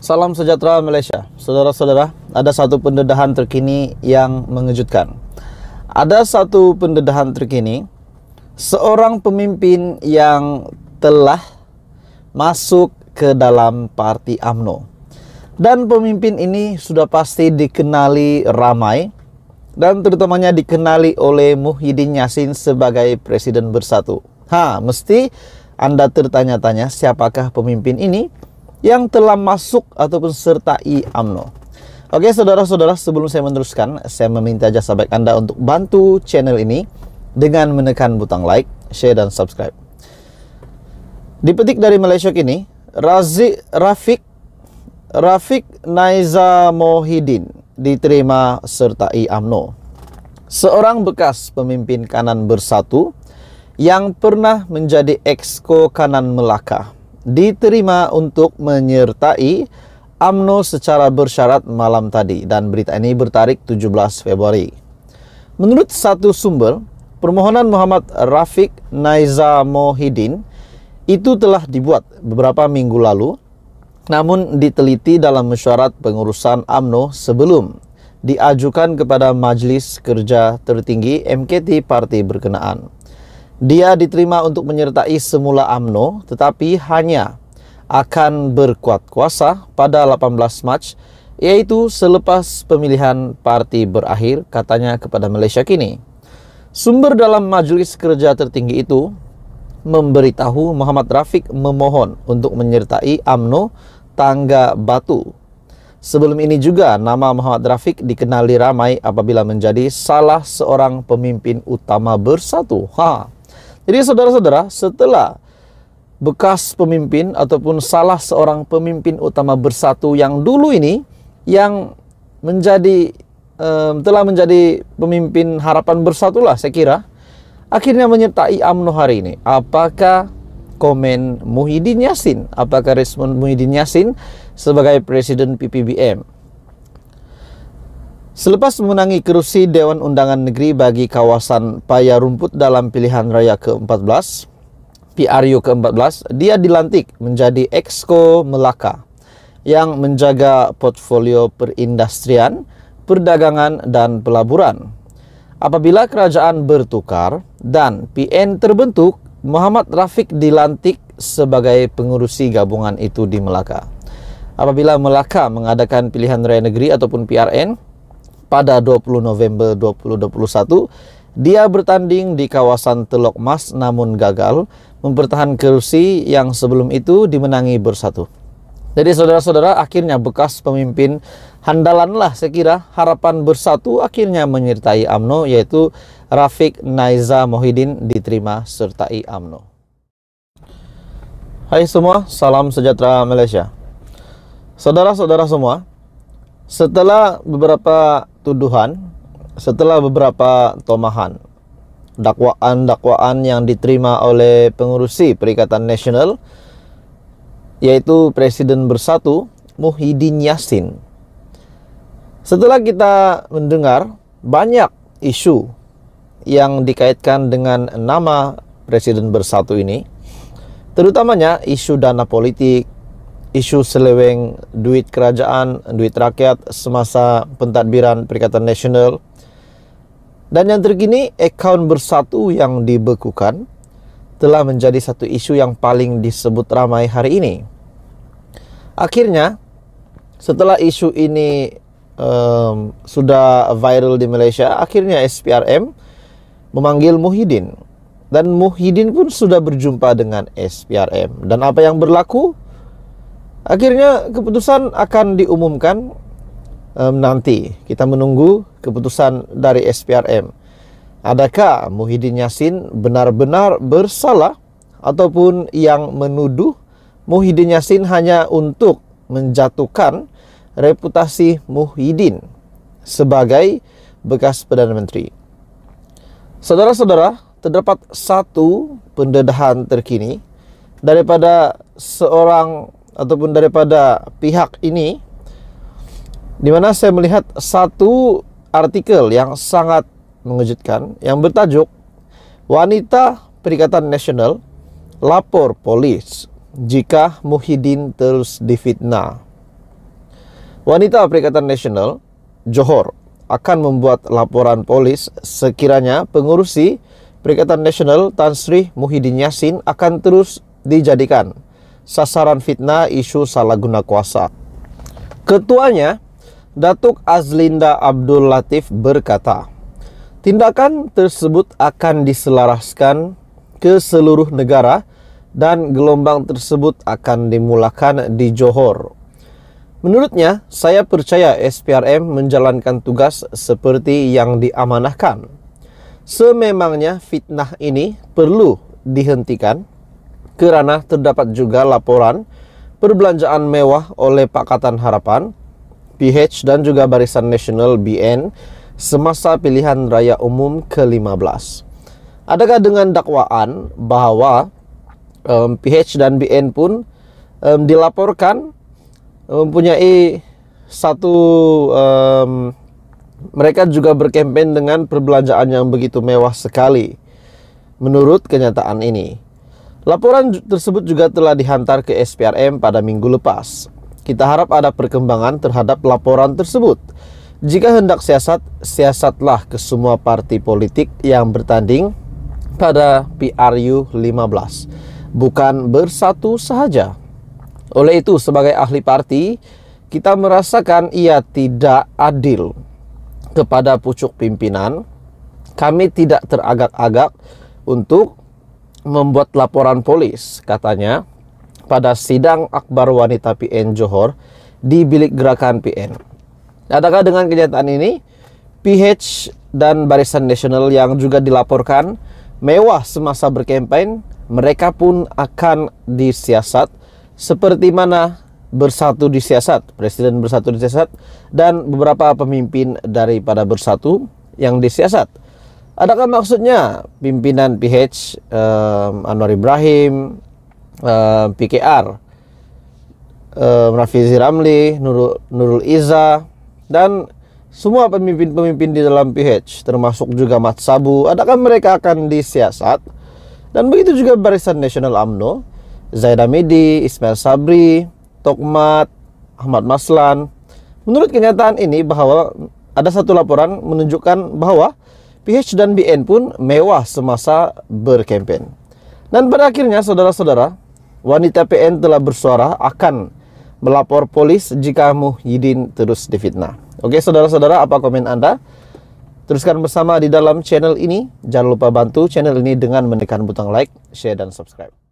Salam sejahtera Malaysia. Saudara-saudara, ada satu pendedahan terkini yang mengejutkan. Ada satu pendedahan terkini, seorang pemimpin yang telah masuk ke dalam parti AMNO. Dan pemimpin ini sudah pasti dikenali ramai dan terutamanya dikenali oleh Muhyiddin Yassin sebagai presiden bersatu. Ha, mesti Anda tertanya-tanya siapakah pemimpin ini? yang telah masuk ataupun sertai AMNO. Oke saudara-saudara sebelum saya meneruskan, saya meminta jasa baik Anda untuk bantu channel ini dengan menekan butang like, share, dan subscribe. Dipetik dari Malaysia ini, Rafiq Rafiq Naiza Mohidin diterima sertai AMNO. Seorang bekas pemimpin kanan bersatu yang pernah menjadi exco kanan Melaka diterima untuk menyertai AMNO secara bersyarat malam tadi dan berita ini bertarik 17 Februari. Menurut satu sumber, permohonan Muhammad Rafiq Naiza Mohidin itu telah dibuat beberapa minggu lalu namun diteliti dalam mesyuarat pengurusan AMNO sebelum diajukan kepada Majlis Kerja Tertinggi MKT Partai Berkenaan. Dia diterima untuk menyertai semula AMNO, tetapi hanya akan berkuat kuasa pada 18 Mac, yaitu selepas pemilihan parti berakhir, katanya kepada Malaysia Kini. Sumber dalam majelis kerja tertinggi itu memberitahu Muhammad Rafiq memohon untuk menyertai AMNO Tangga Batu. Sebelum ini juga nama Muhammad Rafiq dikenali ramai apabila menjadi salah seorang pemimpin utama bersatu. Ha. Jadi saudara-saudara, setelah bekas pemimpin ataupun salah seorang pemimpin utama bersatu yang dulu ini yang menjadi um, telah menjadi pemimpin harapan bersatu lah saya kira akhirnya menyertai AMNO hari ini. Apakah komen Muhyiddin Yassin? Apakah respon Muhyiddin Yassin sebagai presiden PPBM? Selepas memenangi kerusi Dewan Undangan Negeri bagi kawasan Paya Rumput dalam pilihan raya ke-14, PRU ke-14, dia dilantik menjadi Exco Melaka yang menjaga portfolio perindustrian, perdagangan, dan pelaburan. Apabila kerajaan bertukar dan PN terbentuk, Muhammad Rafiq dilantik sebagai pengurusi gabungan itu di Melaka. Apabila Melaka mengadakan pilihan raya negeri ataupun PRN, pada 20 November 2021, dia bertanding di kawasan Teluk Mas namun gagal mempertahankan kursi yang sebelum itu dimenangi bersatu. Jadi saudara-saudara akhirnya bekas pemimpin handalanlah sekira harapan bersatu akhirnya menyertai AMNO yaitu Rafiq Naiza Mohidin diterima sertai AMNO. Hai semua, salam sejahtera Malaysia. Saudara-saudara semua, setelah beberapa tuduhan setelah beberapa tomahan dakwaan-dakwaan yang diterima oleh pengurusi Perikatan Nasional yaitu Presiden Bersatu Muhyiddin Yassin. Setelah kita mendengar banyak isu yang dikaitkan dengan nama Presiden Bersatu ini, terutamanya isu dana politik, isu seleweng duit kerajaan, duit rakyat semasa pentadbiran Perikatan Nasional. Dan yang terkini, akaun bersatu yang dibekukan telah menjadi satu isu yang paling disebut ramai hari ini. Akhirnya, setelah isu ini um, sudah viral di Malaysia, akhirnya SPRM memanggil Muhyiddin. Dan Muhyiddin pun sudah berjumpa dengan SPRM. Dan apa yang berlaku? Akhirnya keputusan akan diumumkan um, nanti. Kita menunggu keputusan dari SPRM. Adakah Muhyiddin Yassin benar-benar bersalah ataupun yang menuduh Muhyiddin Yassin hanya untuk menjatuhkan reputasi Muhyiddin sebagai bekas Perdana Menteri. Saudara-saudara, terdapat satu pendedahan terkini daripada seorang ataupun daripada pihak ini di mana saya melihat satu artikel yang sangat mengejutkan yang bertajuk Wanita Perikatan Nasional lapor polis jika Muhyiddin terus difitnah. Wanita Perikatan Nasional Johor akan membuat laporan polis sekiranya pengurusi Perikatan Nasional Tan Sri Muhyiddin Yassin akan terus dijadikan sasaran fitnah isu salah guna kuasa. Ketuanya, Datuk Azlinda Abdul Latif berkata, tindakan tersebut akan diselaraskan ke seluruh negara dan gelombang tersebut akan dimulakan di Johor. Menurutnya, saya percaya SPRM menjalankan tugas seperti yang diamanahkan. Sememangnya fitnah ini perlu dihentikan Kerana terdapat juga laporan perbelanjaan mewah oleh Pakatan Harapan, PH dan juga Barisan Nasional BN semasa pilihan raya umum ke-15. Adakah dengan dakwaan bahwa um, PH dan BN pun um, dilaporkan mempunyai satu um, mereka juga berkempen dengan perbelanjaan yang begitu mewah sekali menurut kenyataan ini. Laporan tersebut juga telah dihantar ke SPRM pada minggu lepas. Kita harap ada perkembangan terhadap laporan tersebut. Jika hendak siasat, siasatlah ke semua parti politik yang bertanding pada PRU 15, bukan bersatu sahaja. Oleh itu, sebagai ahli parti, kita merasakan ia tidak adil kepada pucuk pimpinan. Kami tidak teragak-agak untuk membuat laporan polis, katanya, pada sidang akbar wanita PN Johor di bilik gerakan PN. Adakah dengan kenyataan ini, PH dan Barisan Nasional yang juga dilaporkan mewah semasa berkampanye, mereka pun akan disiasat seperti mana bersatu disiasat, presiden bersatu disiasat, dan beberapa pemimpin daripada bersatu yang disiasat. Adakah maksudnya pimpinan PH um, Anwar Ibrahim, um, PKR, um, Rafizi Ramli, Nurul, Nurul Iza, dan semua pemimpin-pemimpin di dalam PH, termasuk juga Mat Sabu, adakah mereka akan disiasat? Dan begitu juga Barisan Nasional AMNO, Zaid Amidi, Ismail Sabri, Tokmat, Ahmad Maslan. Menurut kenyataan ini bahwa ada satu laporan menunjukkan bahwa PH dan BN pun mewah semasa berkempen. Dan pada akhirnya, saudara-saudara, wanita PN telah bersuara akan melapor polis jika Muhyiddin terus difitnah. Oke, saudara-saudara, apa komen Anda? Teruskan bersama di dalam channel ini. Jangan lupa bantu channel ini dengan menekan butang like, share, dan subscribe.